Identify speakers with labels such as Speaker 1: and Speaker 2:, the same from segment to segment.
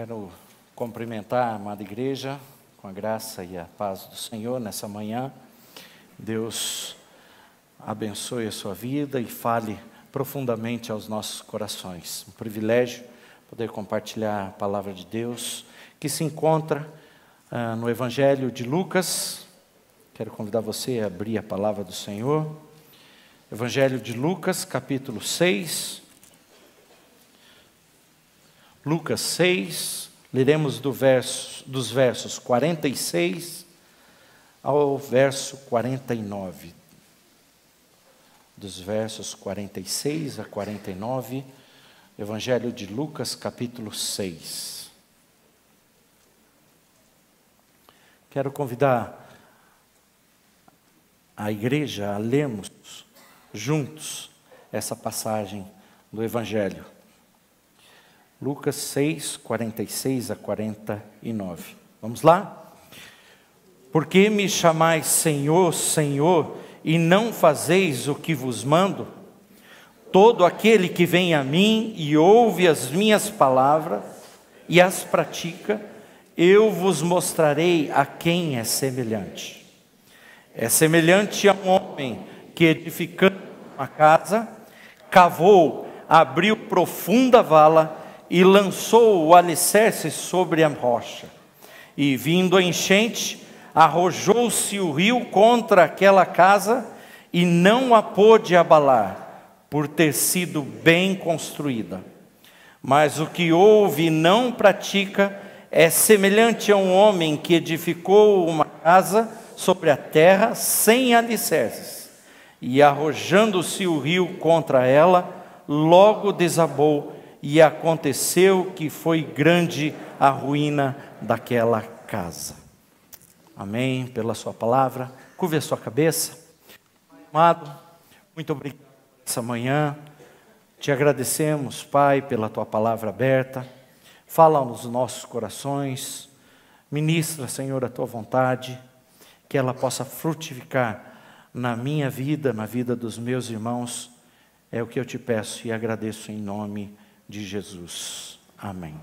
Speaker 1: Quero cumprimentar a amada igreja com a graça e a paz do Senhor nessa manhã. Deus abençoe a sua vida e fale profundamente aos nossos corações. Um privilégio poder compartilhar a palavra de Deus que se encontra ah, no Evangelho de Lucas. Quero convidar você a abrir a palavra do Senhor. Evangelho de Lucas, capítulo 6 Lucas 6, leremos do verso, dos versos 46 ao verso 49. Dos versos 46 a 49, Evangelho de Lucas, capítulo 6. Quero convidar a igreja a lermos juntos essa passagem do Evangelho. Lucas 6, 46 a 49. Vamos lá? Por que me chamais Senhor, Senhor, e não fazeis o que vos mando? Todo aquele que vem a mim e ouve as minhas palavras e as pratica, eu vos mostrarei a quem é semelhante. É semelhante a um homem que, edificando uma casa, cavou, abriu profunda vala, e lançou o alicerce sobre a rocha. E vindo a enchente, arrojou-se o rio contra aquela casa e não a pôde abalar, por ter sido bem construída. Mas o que ouve e não pratica é semelhante a um homem que edificou uma casa sobre a terra sem alicerces, e arrojando-se o rio contra ela, logo desabou e aconteceu que foi grande a ruína daquela casa. Amém pela sua palavra. Curve a sua cabeça. Amado, muito obrigado essa manhã. Te agradecemos, Pai, pela tua palavra aberta. Fala nos nossos corações. Ministra, Senhor, a tua vontade, que ela possa frutificar na minha vida, na vida dos meus irmãos. É o que eu te peço e agradeço em nome de de Jesus. Amém.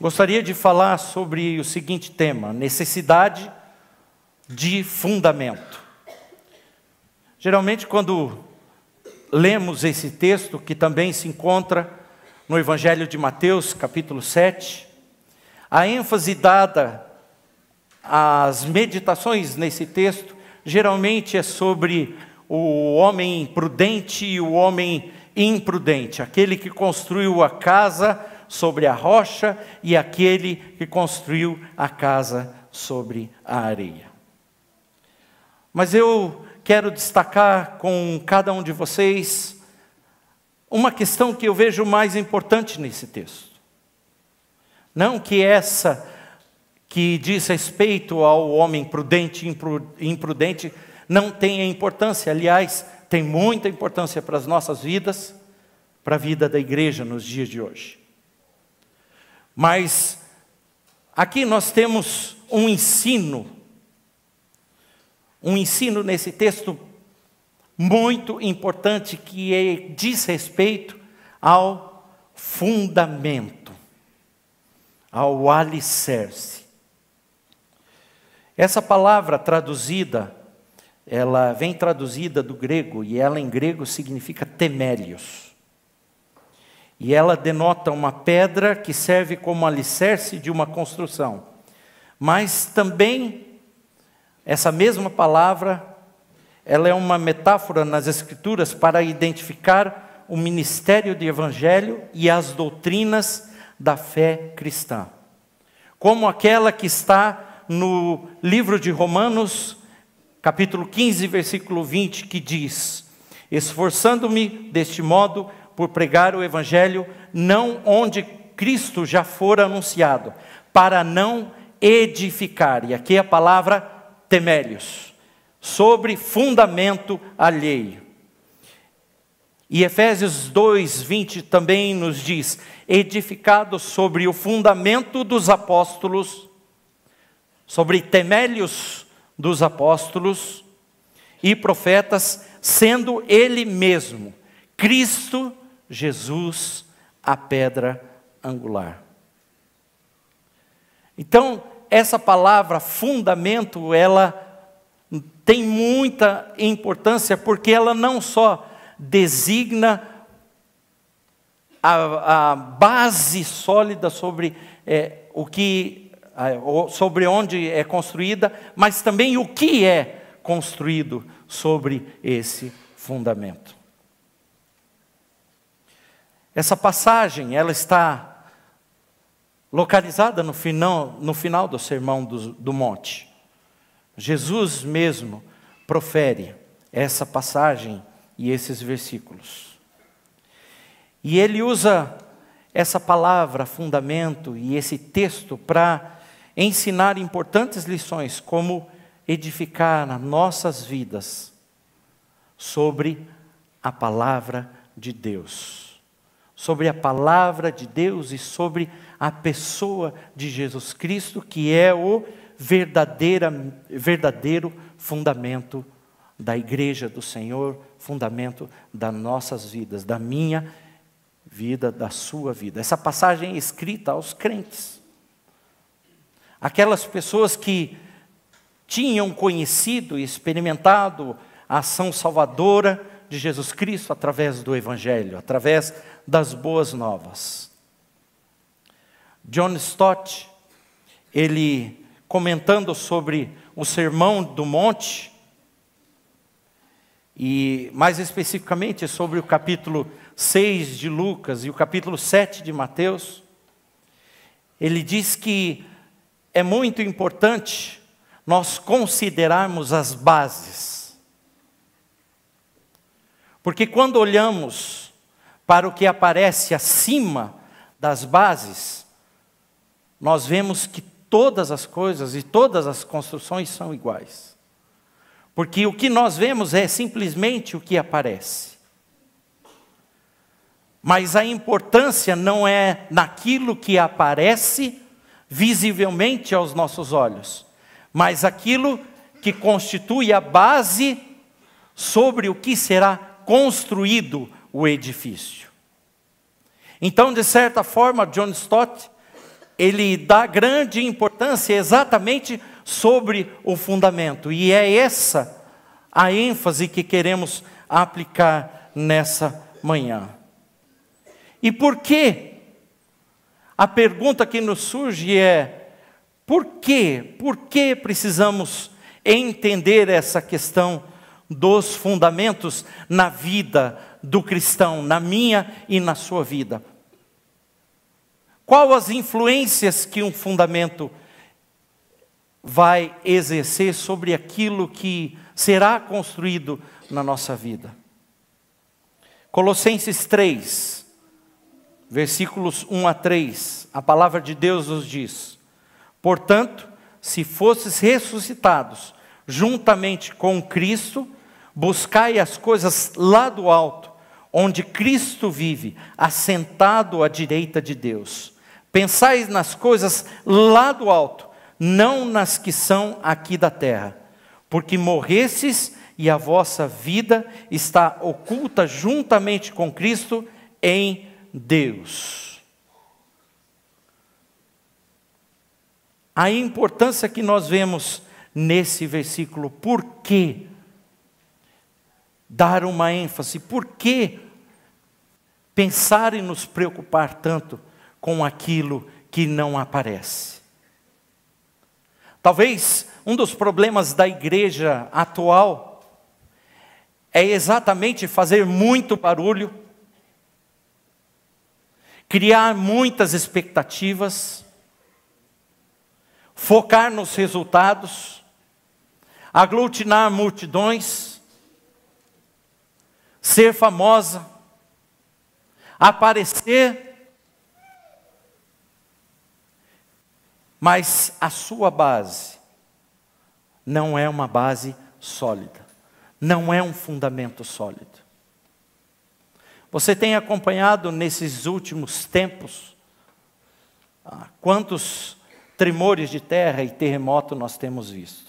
Speaker 1: Gostaria de falar sobre o seguinte tema: necessidade de fundamento. Geralmente, quando lemos esse texto, que também se encontra no Evangelho de Mateus, capítulo 7, a ênfase dada às meditações nesse texto geralmente é sobre o homem prudente e o homem imprudente, aquele que construiu a casa sobre a rocha e aquele que construiu a casa sobre a areia. Mas eu quero destacar com cada um de vocês uma questão que eu vejo mais importante nesse texto. Não que essa que diz respeito ao homem prudente e imprudente não tenha importância, aliás, tem muita importância para as nossas vidas, para a vida da igreja nos dias de hoje. Mas aqui nós temos um ensino, um ensino nesse texto muito importante que é, diz respeito ao fundamento, ao alicerce. Essa palavra traduzida ela vem traduzida do grego e ela em grego significa temélios. E ela denota uma pedra que serve como alicerce de uma construção. Mas também essa mesma palavra ela é uma metáfora nas escrituras para identificar o ministério de evangelho e as doutrinas da fé cristã. Como aquela que está no livro de Romanos, capítulo 15, versículo 20, que diz: Esforçando-me deste modo por pregar o evangelho, não onde Cristo já for anunciado, para não edificar, e aqui a palavra temélios, sobre fundamento alheio. E Efésios 20 também nos diz: edificado sobre o fundamento dos apóstolos, sobre temélios dos apóstolos e profetas, sendo Ele mesmo, Cristo Jesus, a pedra angular. Então, essa palavra fundamento, ela tem muita importância, porque ela não só designa a, a base sólida sobre é, o que ah, sobre onde é construída, mas também o que é construído sobre esse fundamento. Essa passagem, ela está localizada no final, no final do Sermão do, do Monte. Jesus mesmo profere essa passagem e esses versículos. E ele usa essa palavra fundamento e esse texto para ensinar importantes lições como edificar nas nossas vidas sobre a palavra de Deus, sobre a palavra de Deus e sobre a pessoa de Jesus Cristo, que é o verdadeiro fundamento da igreja do Senhor, fundamento das nossas vidas, da minha vida, da sua vida. Essa passagem é escrita aos crentes. Aquelas pessoas que tinham conhecido e experimentado a ação salvadora de Jesus Cristo através do Evangelho, através das boas novas. John Stott, ele comentando sobre o Sermão do Monte, e mais especificamente sobre o capítulo 6 de Lucas e o capítulo 7 de Mateus, ele diz que é muito importante nós considerarmos as bases. Porque quando olhamos para o que aparece acima das bases, nós vemos que todas as coisas e todas as construções são iguais. Porque o que nós vemos é simplesmente o que aparece. Mas a importância não é naquilo que aparece, visivelmente aos nossos olhos, mas aquilo que constitui a base sobre o que será construído o edifício. Então, de certa forma, John Stott ele dá grande importância exatamente sobre o fundamento, e é essa a ênfase que queremos aplicar nessa manhã. E por que a pergunta que nos surge é: por que, por que precisamos entender essa questão dos fundamentos na vida do cristão, na minha e na sua vida? Qual as influências que um fundamento vai exercer sobre aquilo que será construído na nossa vida? Colossenses 3, versículos 1 a 3, a palavra de Deus nos diz: Portanto, se fostes ressuscitados juntamente com Cristo, buscai as coisas lá do alto, onde Cristo vive, assentado à direita de Deus. Pensai nas coisas lá do alto, não nas que são aqui da terra, porque morrestes e a vossa vida está oculta juntamente com Cristo em Deus. A importância que nós vemos nesse versículo, por que dar uma ênfase, por que pensar e nos preocupar tanto com aquilo que não aparece? Talvez um dos problemas da igreja atual é exatamente fazer muito barulho criar muitas expectativas, focar nos resultados, aglutinar multidões, ser famosa, aparecer, mas a sua base não é uma base sólida, não é um fundamento sólido. Você tem acompanhado nesses últimos tempos ah, quantos tremores de terra e terremoto nós temos visto.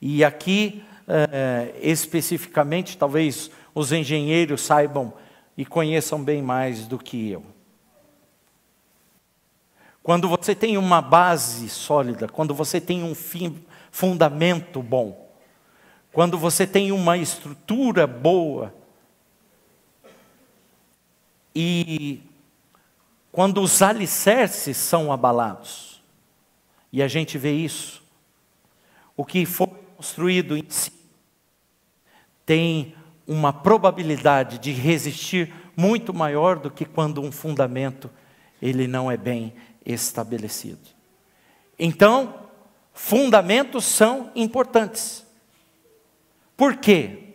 Speaker 1: E aqui, eh, especificamente, talvez os engenheiros saibam e conheçam bem mais do que eu. Quando você tem uma base sólida, quando você tem um fim, fundamento bom, quando você tem uma estrutura boa, e quando os alicerces são abalados, e a gente vê isso, o que foi construído em si tem uma probabilidade de resistir muito maior do que quando um fundamento ele não é bem estabelecido. Então, fundamentos são importantes. Por quê?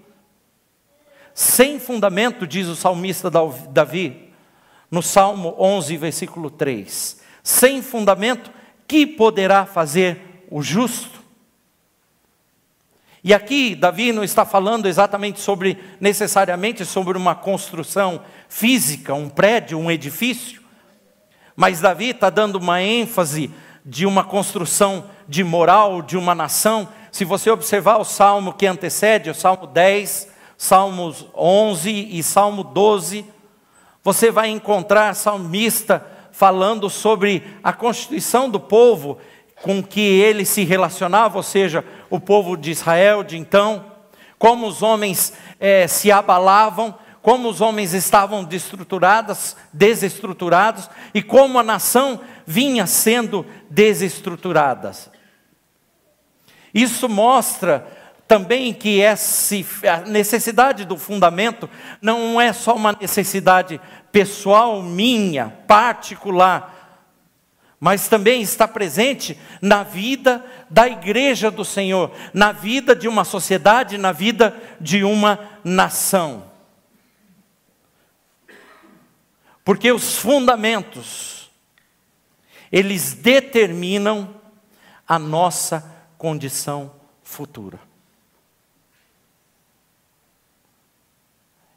Speaker 1: sem fundamento, diz o salmista Davi, no Salmo 11, versículo 3. Sem fundamento, que poderá fazer o justo? E aqui Davi não está falando exatamente sobre necessariamente sobre uma construção física, um prédio, um edifício, mas Davi está dando uma ênfase de uma construção de moral de uma nação. Se você observar o salmo que antecede, o salmo 10, Salmos 11 e Salmo 12, você vai encontrar salmista falando sobre a constituição do povo com que ele se relacionava, ou seja, o povo de Israel de então, como os homens eh, se abalavam, como os homens estavam destruturados, desestruturados e como a nação vinha sendo desestruturada. Isso mostra também que esse, a necessidade do fundamento não é só uma necessidade pessoal minha, particular, mas também está presente na vida da igreja do Senhor, na vida de uma sociedade, na vida de uma nação. Porque os fundamentos, eles determinam a nossa condição futura.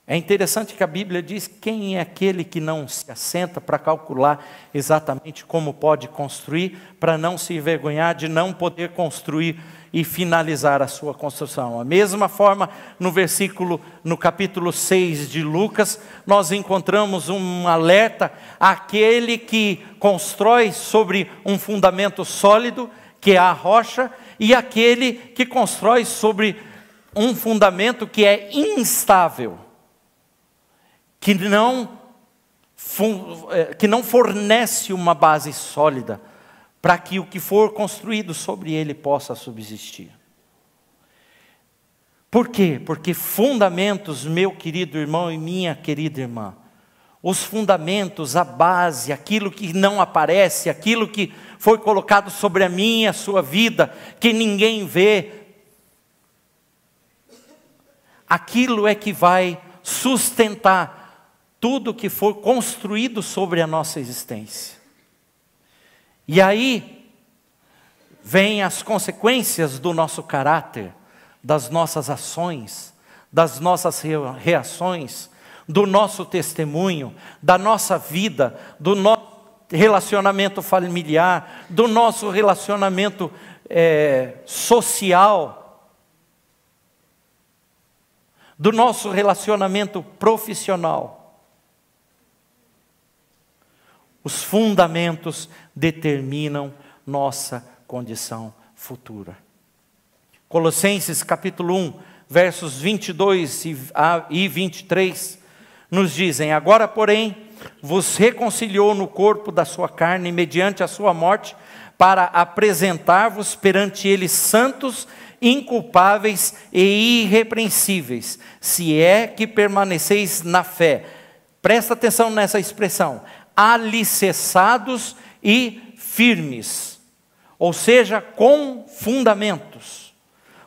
Speaker 1: É interessante que a Bíblia diz quem é aquele que não se assenta para calcular exatamente como pode construir, para não se envergonhar de não poder construir e finalizar a sua construção. A mesma forma, no versículo, no capítulo 6 de Lucas, nós encontramos um alerta àquele que constrói sobre um fundamento sólido, que é a rocha, e aquele que constrói sobre um fundamento que é instável que não, é, que não fornece uma base sólida para que o que for construído sobre ele possa subsistir. Por quê? Porque fundamentos, meu querido irmão e minha querida irmã, os fundamentos, a base, aquilo que não aparece, aquilo que foi colocado sobre a minha, a sua vida, que ninguém vê, aquilo é que vai sustentar tudo que for construído sobre a nossa existência. E aí vêm as consequências do nosso caráter, das nossas ações, das nossas reações, do nosso testemunho, da nossa vida, do nosso relacionamento familiar, do nosso relacionamento é, social, do nosso relacionamento profissional. Os fundamentos determinam nossa condição futura. Colossenses capítulo 1, versos 22 e 23 nos dizem: Agora, porém, vos reconciliou no corpo da sua carne, mediante a sua morte, para apresentar-vos perante ele santos, inculpáveis e irrepreensíveis, se é que permaneceis na fé. Presta atenção nessa expressão: alicerçados e firmes, ou seja, com fundamentos,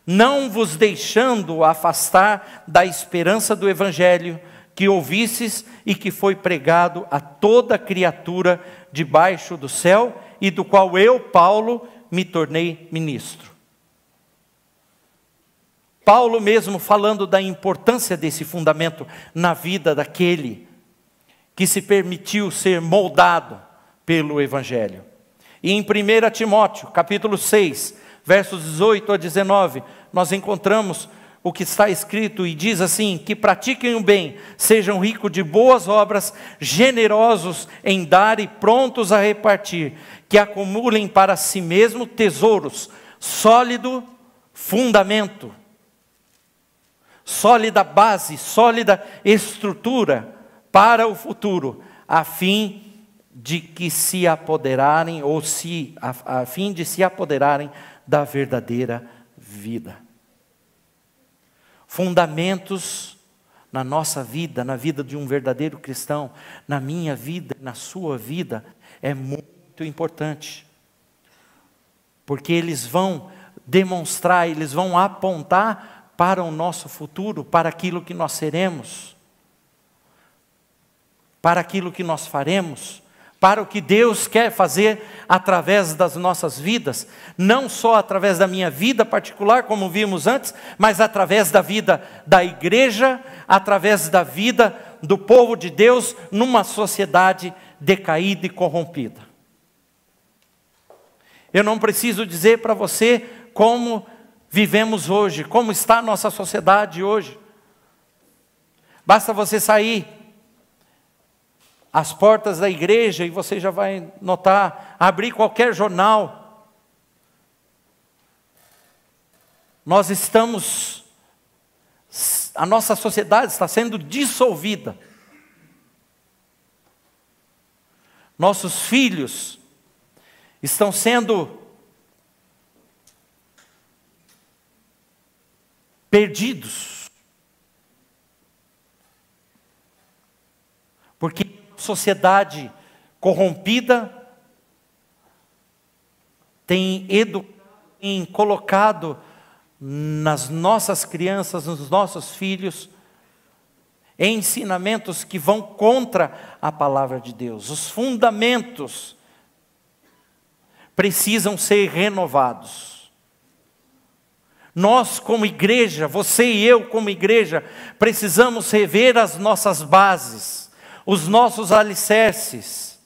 Speaker 1: não vos deixando afastar da esperança do Evangelho que ouvisses e que foi pregado a toda criatura debaixo do céu e do qual eu, Paulo, me tornei ministro. Paulo mesmo falando da importância desse fundamento na vida daquele que se permitiu ser moldado pelo Evangelho. E em 1 Timóteo, capítulo 6, versos 18 a 19, nós encontramos o que está escrito e diz assim: que pratiquem o bem, sejam ricos de boas obras, generosos em dar e prontos a repartir, que acumulem para si mesmo tesouros, sólido fundamento, sólida base, sólida estrutura para o futuro, a fim de que se apoderarem ou se a, a fim de se apoderarem da verdadeira vida. Fundamentos na nossa vida, na vida de um verdadeiro cristão, na minha vida, na sua vida, é muito importante. Porque eles vão demonstrar, eles vão apontar para o nosso futuro, para aquilo que nós seremos para aquilo que nós faremos, para o que Deus quer fazer através das nossas vidas, não só através da minha vida particular, como vimos antes, mas através da vida da igreja, através da vida do povo de Deus numa sociedade decaída e corrompida. Eu não preciso dizer para você como vivemos hoje, como está a nossa sociedade hoje. Basta você sair as portas da igreja, e você já vai notar, abrir qualquer jornal. Nós estamos, a nossa sociedade está sendo dissolvida. Nossos filhos estão sendo perdidos. sociedade corrompida tem educado, tem colocado nas nossas crianças, nos nossos filhos, ensinamentos que vão contra a palavra de Deus. Os fundamentos precisam ser renovados. Nós, como igreja, você e eu, como igreja, precisamos rever as nossas bases os nossos alicerces.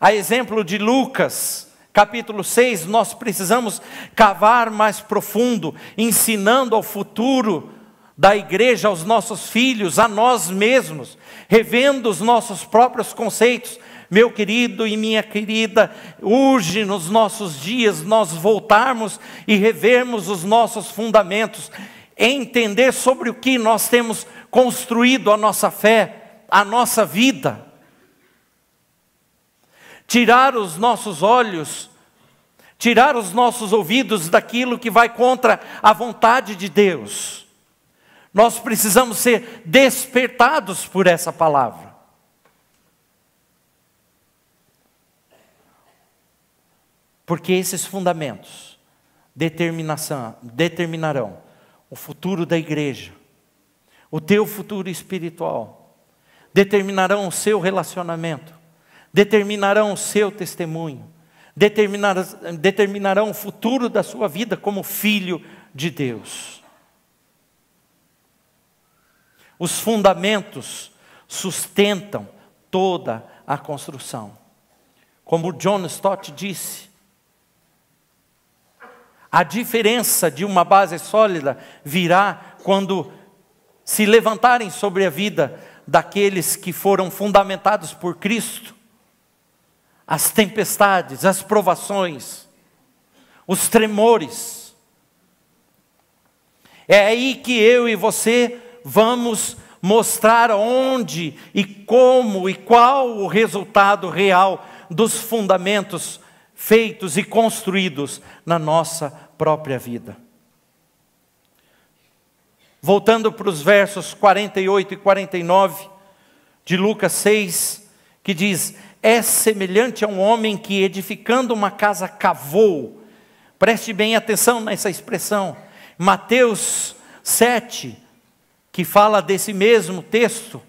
Speaker 1: A exemplo de Lucas, capítulo 6, nós precisamos cavar mais profundo, ensinando ao futuro da igreja, aos nossos filhos, a nós mesmos, revendo os nossos próprios conceitos. Meu querido e minha querida, urge nos nossos dias nós voltarmos e revermos os nossos fundamentos, entender sobre o que nós temos construído a nossa fé a nossa vida, tirar os nossos olhos, tirar os nossos ouvidos daquilo que vai contra a vontade de Deus. Nós precisamos ser despertados por essa palavra. Porque esses fundamentos determinação, determinarão o futuro da igreja, o teu futuro espiritual determinarão o seu relacionamento, determinarão o seu testemunho, determinar, determinarão o futuro da sua vida como filho de Deus. Os fundamentos sustentam toda a construção. Como John Stott disse, a diferença de uma base sólida virá quando se levantarem sobre a vida daqueles que foram fundamentados por Cristo, as tempestades, as provações, os tremores. É aí que eu e você vamos mostrar onde e como e qual o resultado real dos fundamentos feitos e construídos na nossa própria vida. Voltando para os versos 48 e 49 de Lucas 6, que diz: É semelhante a um homem que edificando uma casa cavou. Preste bem atenção nessa expressão. Mateus 7, que fala desse mesmo texto,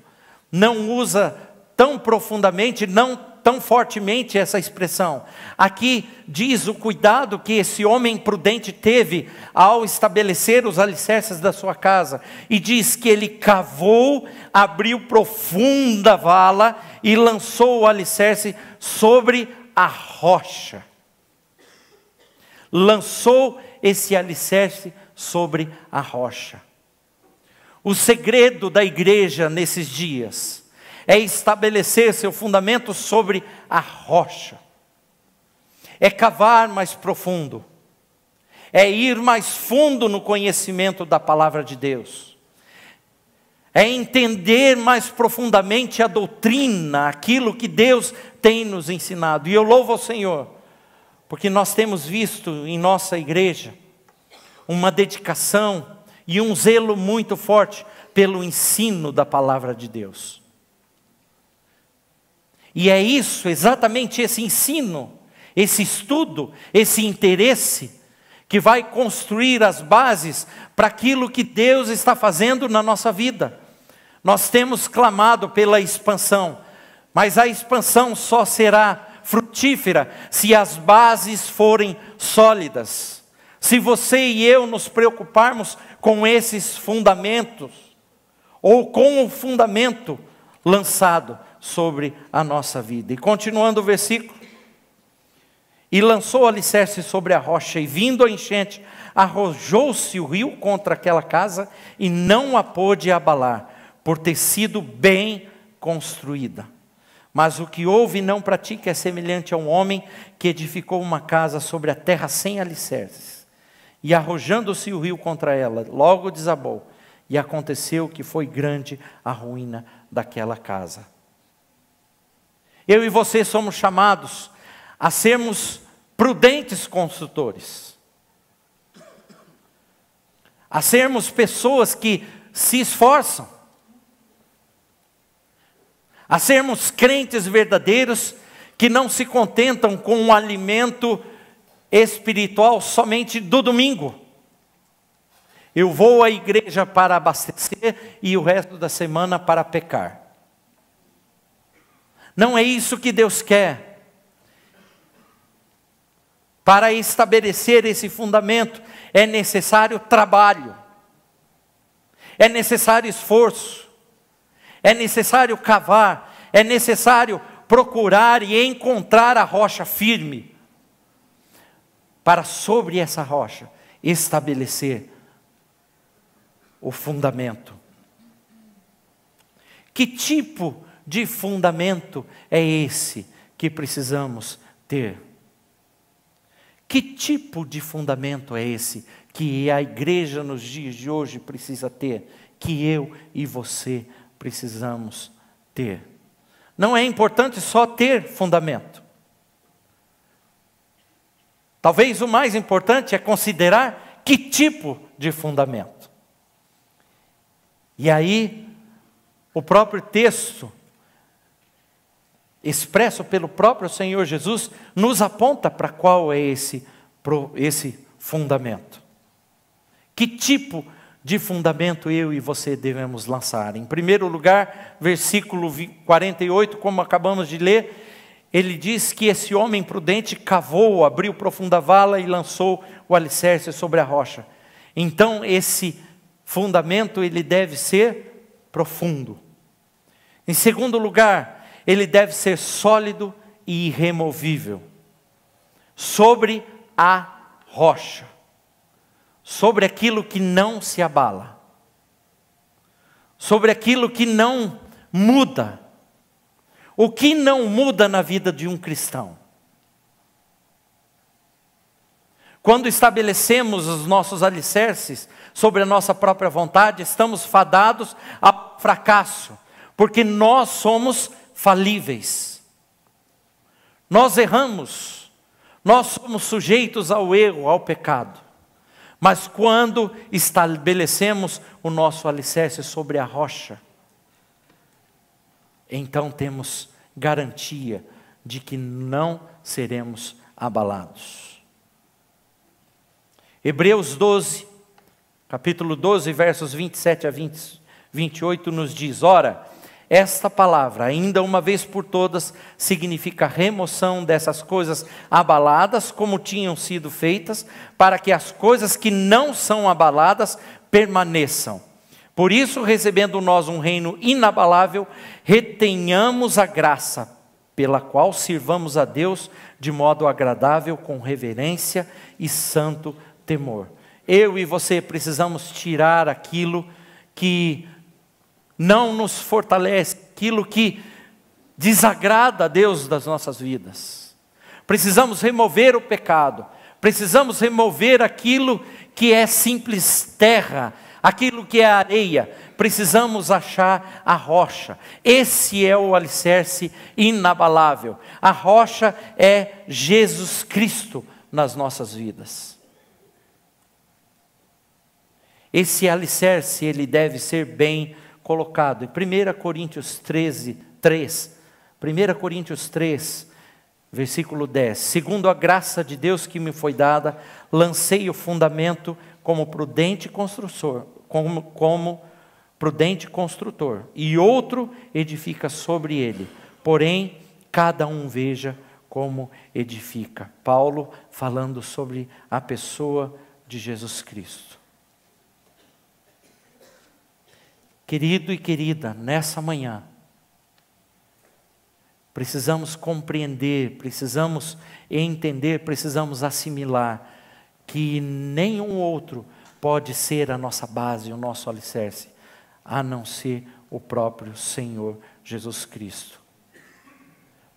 Speaker 1: não usa tão profundamente, não tão fortemente essa expressão. Aqui diz o cuidado que esse homem prudente teve ao estabelecer os alicerces da sua casa, e diz que ele cavou, abriu profunda vala e lançou o alicerce sobre a rocha. Lançou esse alicerce sobre a rocha. O segredo da igreja nesses dias é estabelecer seu fundamento sobre a rocha, é cavar mais profundo, é ir mais fundo no conhecimento da palavra de Deus, é entender mais profundamente a doutrina, aquilo que Deus tem nos ensinado. E eu louvo ao Senhor, porque nós temos visto em nossa igreja uma dedicação e um zelo muito forte pelo ensino da palavra de Deus. E é isso, exatamente esse ensino, esse estudo, esse interesse, que vai construir as bases para aquilo que Deus está fazendo na nossa vida. Nós temos clamado pela expansão, mas a expansão só será frutífera se as bases forem sólidas. Se você e eu nos preocuparmos com esses fundamentos, ou com o fundamento lançado, sobre a nossa vida. E continuando o versículo, e lançou o alicerce sobre a rocha, e vindo a enchente, arrojou-se o rio contra aquela casa e não a pôde abalar, por ter sido bem construída. Mas o que ouve e não pratica é semelhante a um homem que edificou uma casa sobre a terra sem alicerces. E arrojando-se o rio contra ela, logo desabou. E aconteceu que foi grande a ruína daquela casa. Eu e você somos chamados a sermos prudentes construtores, a sermos pessoas que se esforçam, a sermos crentes verdadeiros que não se contentam com o alimento espiritual somente do domingo. Eu vou à igreja para abastecer e o resto da semana para pecar. Não é isso que Deus quer. Para estabelecer esse fundamento é necessário trabalho, é necessário esforço, é necessário cavar, é necessário procurar e encontrar a rocha firme, para sobre essa rocha estabelecer o fundamento. Que tipo de de fundamento é esse que precisamos ter? Que tipo de fundamento é esse que a igreja nos dias de hoje precisa ter? Que eu e você precisamos ter? Não é importante só ter fundamento. Talvez o mais importante é considerar que tipo de fundamento. E aí, o próprio texto expresso pelo próprio Senhor Jesus, nos aponta para qual é esse, esse fundamento. Que tipo de fundamento eu e você devemos lançar? Em primeiro lugar, versículo 48, como acabamos de ler, ele diz que esse homem prudente cavou, abriu profunda vala e lançou o alicerce sobre a rocha. Então, esse fundamento ele deve ser profundo. Em segundo lugar, ele deve ser sólido e irremovível sobre a rocha, sobre aquilo que não se abala, sobre aquilo que não muda. O que não muda na vida de um cristão? Quando estabelecemos os nossos alicerces sobre a nossa própria vontade, estamos fadados a fracasso, porque nós somos falíveis. Nós erramos, nós somos sujeitos ao erro, ao pecado. Mas quando estabelecemos o nosso alicerce sobre a rocha, então temos garantia de que não seremos abalados. Hebreus 12, capítulo 12, versos 27 a 20, 28, nos diz: Ora, esta palavra, ainda uma vez por todas, significa remoção dessas coisas abaladas, como tinham sido feitas, para que as coisas que não são abaladas permaneçam. Por isso, recebendo nós um reino inabalável, retenhamos a graça, pela qual sirvamos a Deus de modo agradável, com reverência e santo temor. Eu e você precisamos tirar aquilo que não nos fortalece, aquilo que desagrada a Deus das nossas vidas. Precisamos remover o pecado, precisamos remover aquilo que é simples terra, aquilo que é areia, precisamos achar a rocha. Esse é o alicerce inabalável. A rocha é Jesus Cristo nas nossas vidas. Esse alicerce ele deve ser bem colocado em 1 Coríntios 13, 3. 1 Coríntios 3, versículo 10. Segundo a graça de Deus que me foi dada, lancei o fundamento como prudente construtor, como, como prudente construtor, e outro edifica sobre ele. Porém, cada um veja como edifica. Paulo falando sobre a pessoa de Jesus Cristo. Querido e querida, nessa manhã, precisamos compreender, precisamos entender, precisamos assimilar que nenhum outro pode ser a nossa base, o nosso alicerce, a não ser o próprio Senhor Jesus Cristo.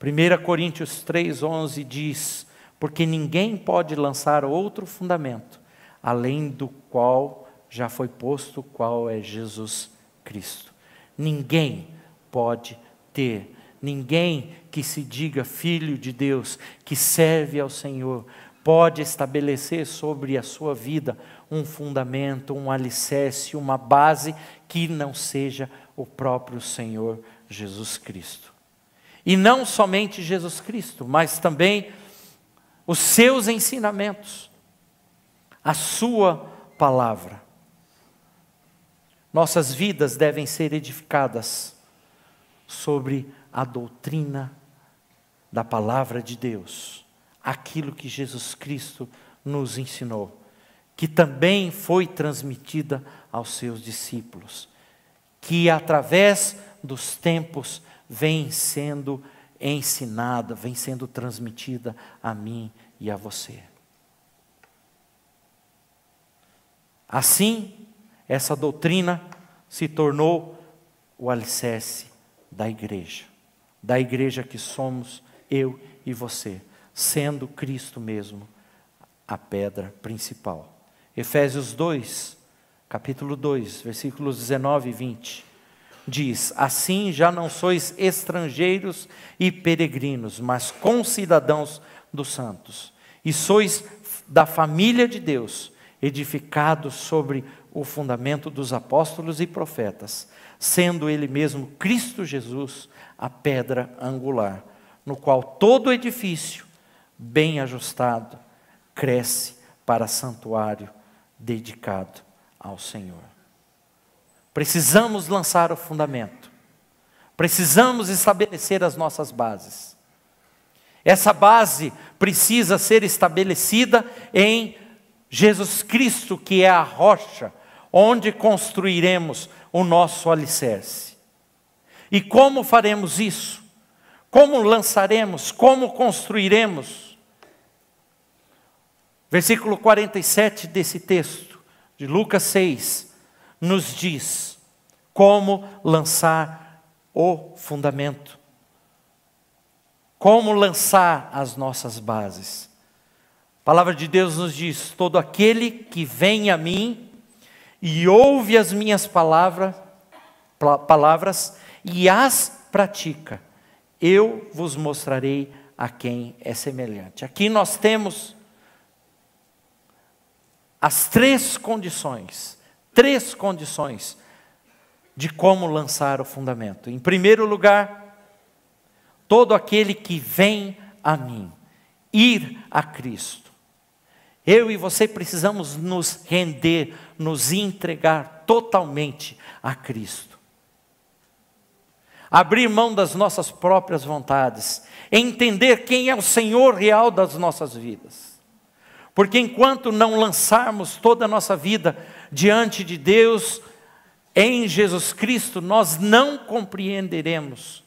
Speaker 1: 1 Coríntios 3,11 diz: Porque ninguém pode lançar outro fundamento, além do qual já foi posto, qual é Jesus Cristo. Ninguém pode ter, ninguém que se diga filho de Deus, que serve ao Senhor, pode estabelecer sobre a sua vida um fundamento, um alicerce, uma base que não seja o próprio Senhor Jesus Cristo. E não somente Jesus Cristo, mas também os seus ensinamentos, a sua palavra. Nossas vidas devem ser edificadas sobre a doutrina da palavra de Deus, aquilo que Jesus Cristo nos ensinou, que também foi transmitida aos seus discípulos, que através dos tempos vem sendo ensinada, vem sendo transmitida a mim e a você. Assim, essa doutrina se tornou o alicerce da igreja, da igreja que somos eu e você, sendo Cristo mesmo a pedra principal. Efésios 2, capítulo 2, versículos 19 e 20. Diz: Assim já não sois estrangeiros e peregrinos, mas concidadãos dos santos, e sois da família de Deus, edificados sobre o fundamento dos apóstolos e profetas, sendo ele mesmo Cristo Jesus a pedra angular, no qual todo edifício, bem ajustado, cresce para santuário dedicado ao Senhor. Precisamos lançar o fundamento, precisamos estabelecer as nossas bases. Essa base precisa ser estabelecida em Jesus Cristo, que é a rocha onde construiremos o nosso alicerce. E como faremos isso? Como lançaremos? Como construiremos? Versículo 47 desse texto, de Lucas 6, nos diz como lançar o fundamento, como lançar as nossas bases. A palavra de Deus nos diz: todo aquele que vem a mim, e ouve as minhas palavra, palavras e as pratica, eu vos mostrarei a quem é semelhante. Aqui nós temos as três condições, três condições de como lançar o fundamento. Em primeiro lugar, todo aquele que vem a mim, ir a Cristo. Eu e você precisamos nos render nos entregar totalmente a Cristo. Abrir mão das nossas próprias vontades, entender quem é o Senhor real das nossas vidas. Porque enquanto não lançarmos toda a nossa vida diante de Deus, em Jesus Cristo, nós não compreenderemos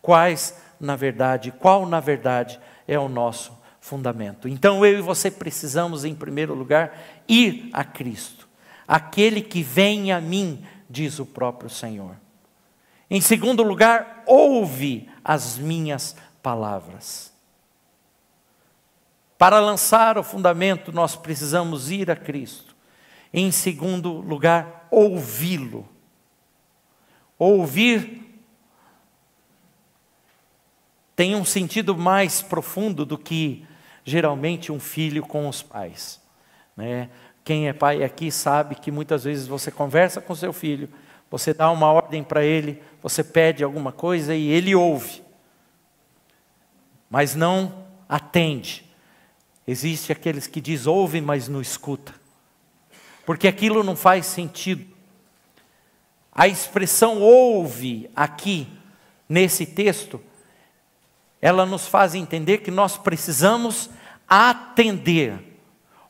Speaker 1: quais, na verdade, qual na verdade é o nosso fundamento. Então eu e você precisamos, em primeiro lugar, ir a Cristo. Aquele que vem a mim, diz o próprio Senhor. Em segundo lugar, ouve as minhas palavras. Para lançar o fundamento, nós precisamos ir a Cristo. Em segundo lugar, ouvi-lo. Ouvir tem um sentido mais profundo do que geralmente um filho com os pais. Né? Quem é pai aqui sabe que muitas vezes você conversa com seu filho, você dá uma ordem para ele, você pede alguma coisa e ele ouve, mas não atende. Existe aqueles que diz ouve, mas não escuta, porque aquilo não faz sentido. A expressão ouve aqui nesse texto ela nos faz entender que nós precisamos atender.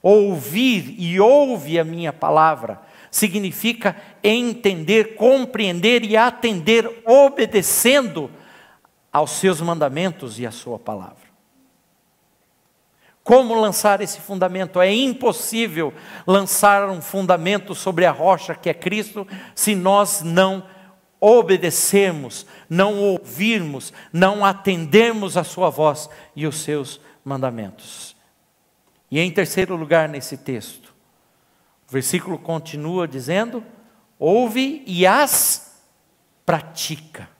Speaker 1: Ouvir e ouve a minha palavra significa entender, compreender e atender, obedecendo aos seus mandamentos e à sua palavra. Como lançar esse fundamento? É impossível lançar um fundamento sobre a rocha que é Cristo se nós não obedecermos, não ouvirmos, não atendermos a sua voz e os seus mandamentos. E em terceiro lugar nesse texto, o versículo continua dizendo: ouve e as pratica.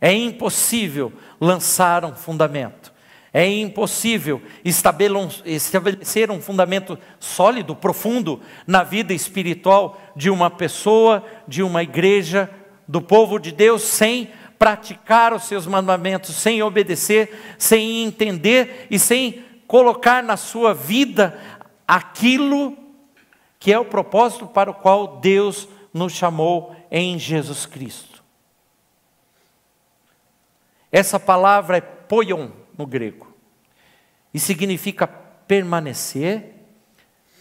Speaker 1: É impossível lançar um fundamento é impossível estabelecer um fundamento sólido, profundo na vida espiritual de uma pessoa, de uma igreja, do povo de Deus, sem praticar os seus mandamentos, sem obedecer, sem entender e sem colocar na sua vida aquilo que é o propósito para o qual Deus nos chamou em Jesus Cristo. Essa palavra é poion no grego. E significa permanecer,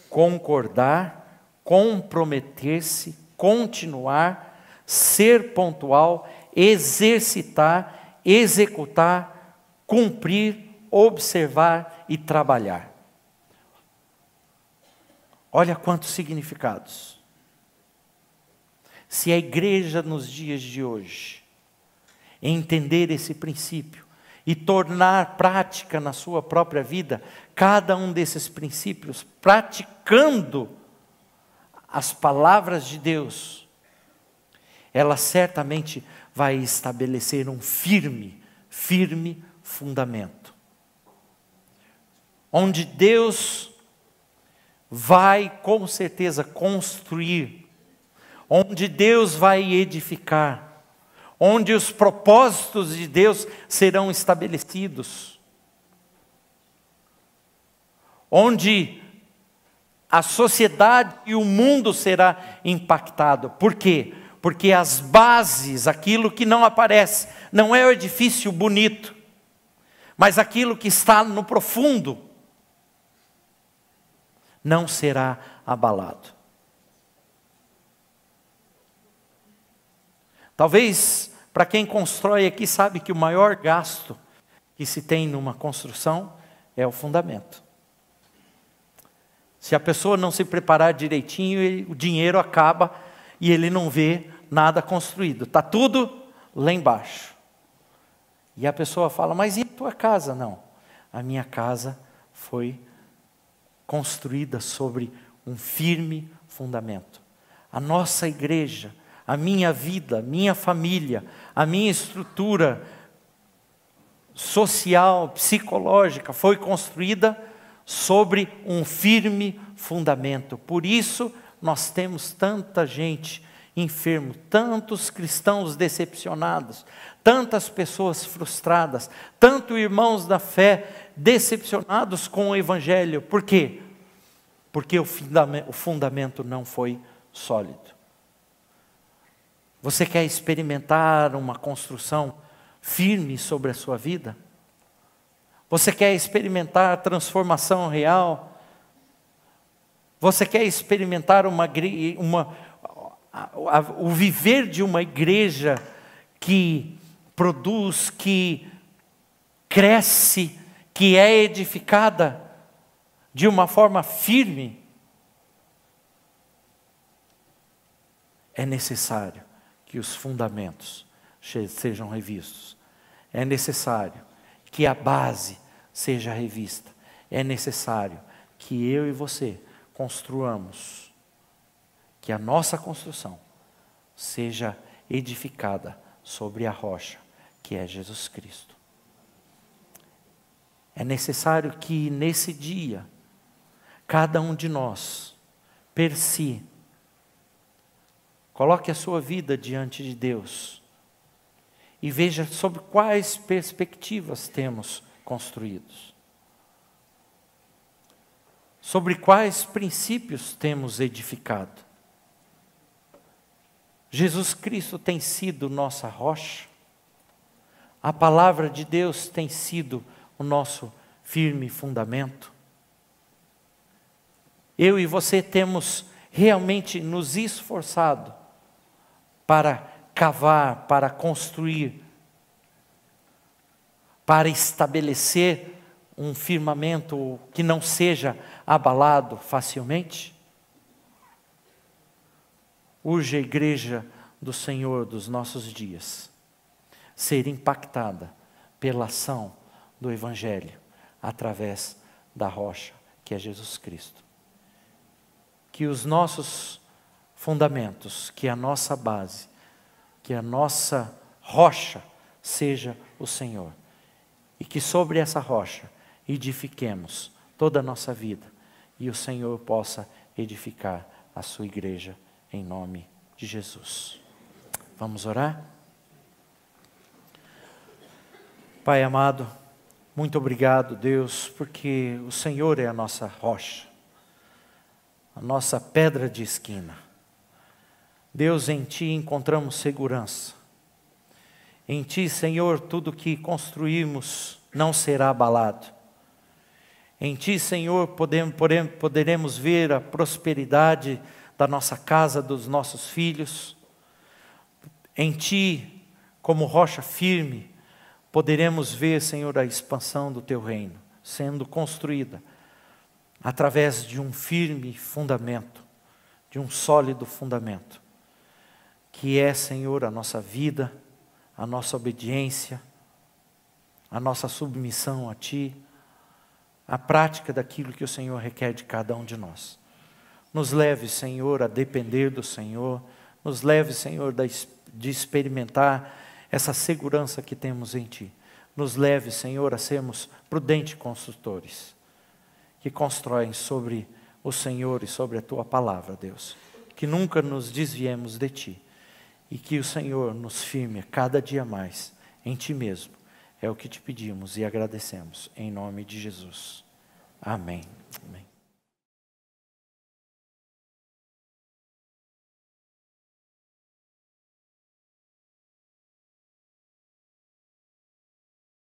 Speaker 1: concordar, comprometer-se, continuar, ser pontual, exercitar, executar, cumprir, observar e trabalhar. Olha quantos significados. Se a igreja nos dias de hoje entender esse princípio, e tornar prática na sua própria vida cada um desses princípios, praticando as palavras de Deus, ela certamente vai estabelecer um firme, firme fundamento. Onde Deus vai com certeza construir, onde Deus vai edificar onde os propósitos de Deus serão estabelecidos, onde a sociedade e o mundo será impactado. Por quê? Porque as bases, aquilo que não aparece, não é o edifício bonito, mas aquilo que está no profundo, não será abalado. Talvez para quem constrói aqui, sabe que o maior gasto que se tem numa construção é o fundamento. Se a pessoa não se preparar direitinho, o dinheiro acaba e ele não vê nada construído. Está tudo lá embaixo. E a pessoa fala: Mas e a tua casa? Não. A minha casa foi construída sobre um firme fundamento. A nossa igreja a minha vida, minha família, a minha estrutura social, psicológica foi construída sobre um firme fundamento. Por isso nós temos tanta gente enfermo, tantos cristãos decepcionados, tantas pessoas frustradas, tanto irmãos da fé decepcionados com o evangelho. Por quê? Porque o fundamento não foi sólido. Você quer experimentar uma construção firme sobre a sua vida? Você quer experimentar transformação real? Você quer experimentar uma, uma, o viver de uma igreja que produz, que cresce, que é edificada de uma forma firme? É necessário que os fundamentos sejam revistos. É necessário que a base seja revista. É necessário que eu e você construamos, que a nossa construção seja edificada sobre a rocha, que é Jesus Cristo. É necessário que nesse dia, cada um de nós, per si, Coloque a sua vida diante de Deus e veja sobre quais perspectivas temos construídos. Sobre quais princípios temos edificado. Jesus Cristo tem sido nossa rocha. A palavra de Deus tem sido o nosso firme fundamento. Eu e você temos realmente nos esforçado para cavar, para construir, para estabelecer um firmamento que não seja abalado facilmente? Urge a igreja do Senhor dos nossos dias ser impactada pela ação do Evangelho através da rocha que é Jesus Cristo. Que os nossos fundamentos, que a nossa base, que a nossa rocha seja o Senhor. E que sobre essa rocha edifiquemos toda a nossa vida e o Senhor possa edificar a sua igreja em nome de Jesus. Vamos orar? Pai amado, muito obrigado, Deus, porque o Senhor é a nossa rocha, a nossa pedra de esquina. Deus, em Ti encontramos segurança. Em Ti, Senhor, tudo que construímos não será abalado. Em Ti, Senhor, podemos, podemos, poderemos ver a prosperidade da nossa casa, dos nossos filhos. Em Ti, como rocha firme, poderemos ver, Senhor, a expansão do Teu reino sendo construída através de um firme fundamento, de um sólido fundamento que é, Senhor, a nossa vida, a nossa obediência, a nossa submissão a Ti, a prática daquilo que o Senhor requer de cada um de nós. Nos leve, Senhor, a depender do Senhor, nos leve, Senhor, de experimentar essa segurança que temos em Ti. Nos leve, Senhor, a sermos prudentes construtores, que constroem sobre o Senhor e sobre a Tua palavra, Deus. Que nunca nos desviemos de Ti e que o Senhor nos firme cada dia mais em Ti mesmo. É o que te pedimos e agradecemos, em nome de Jesus. Amém. Amém.